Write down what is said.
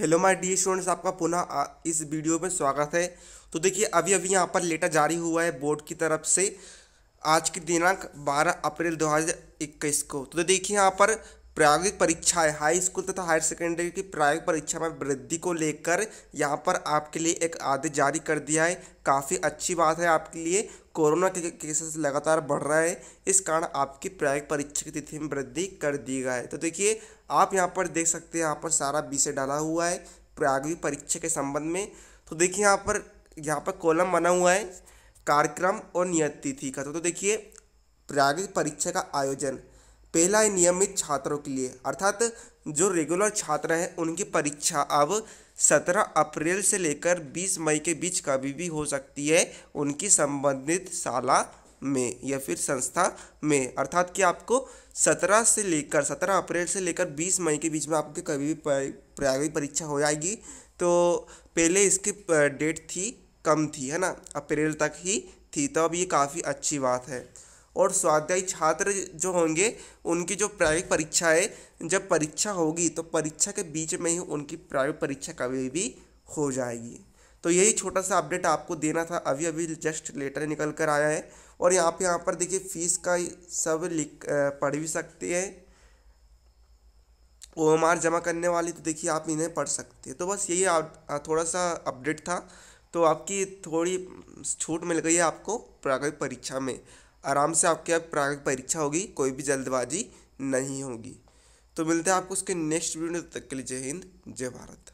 hello my D students आपका पुनः इस वीडियो में स्वागत है तो देखिए अभी अभी यहाँ पर लेटर जारी हुआ है बोर्ड की तरफ से आज के दिनांक 12 अप्रैल 2021 को तो देखिए यहाँ पर प्रायोगिक परीक्षाएं हाई स्कूल तथा हायर सेकेंडरी की प्रायोगिक परीक्षा में वृद्धि को लेकर यहाँ पर आपके लिए एक आदेश जारी कर दिया है काफ़ी अच्छी बात है आपके लिए कोरोना के केसेस लगातार बढ़ रहा है इस कारण आपकी प्रायोगिक परीक्षा की तिथि में वृद्धि कर दी गई है तो देखिए आप यहाँ पर देख सकते हैं यहाँ पर सारा विषय डाला हुआ है प्रायोगिक परीक्षा के संबंध में तो देखिए यहाँ पर यहाँ पर कॉलम बना हुआ है कार्यक्रम और नियत तिथि का तो, तो देखिए प्रायोगिक परीक्षा का आयोजन पहला है नियमित छात्रों के लिए अर्थात जो रेगुलर छात्र हैं उनकी परीक्षा अब सत्रह अप्रैल से लेकर बीस मई के बीच कभी भी हो सकती है उनकी संबंधित शाला में या फिर संस्था में अर्थात कि आपको सत्रह से लेकर सत्रह अप्रैल से लेकर बीस मई के बीच में आपकी कभी भी प्रायोगिक परीक्षा हो जाएगी तो पहले इसकी डेट थी कम थी है ना अप्रैल तक ही थी तो अब ये काफ़ी अच्छी बात है और स्वाध्यायी छात्र जो होंगे उनकी जो प्रायोगिक परीक्षा है जब परीक्षा होगी तो परीक्षा के बीच में ही उनकी प्रायोगिक परीक्षा कभी भी हो जाएगी तो यही छोटा सा अपडेट आपको देना था अभी अभी जस्ट लेटर निकल कर आया है और यहाँ पे यहाँ पर देखिए फीस का सब लिख पढ़ भी सकते हैं ओ एम आर जमा करने वाली तो देखिए आप इन्हें पढ़ सकते हैं तो बस यही आप थोड़ा सा अपडेट था तो आपकी थोड़ी छूट मिल गई है आपको प्रागविक परीक्षा में आराम से आपकी अब प्रारंभिक परीक्षा होगी कोई भी जल्दबाजी नहीं होगी तो मिलते हैं आपको उसके नेक्स्ट वीडियो तक के लिए जय हिंद जय भारत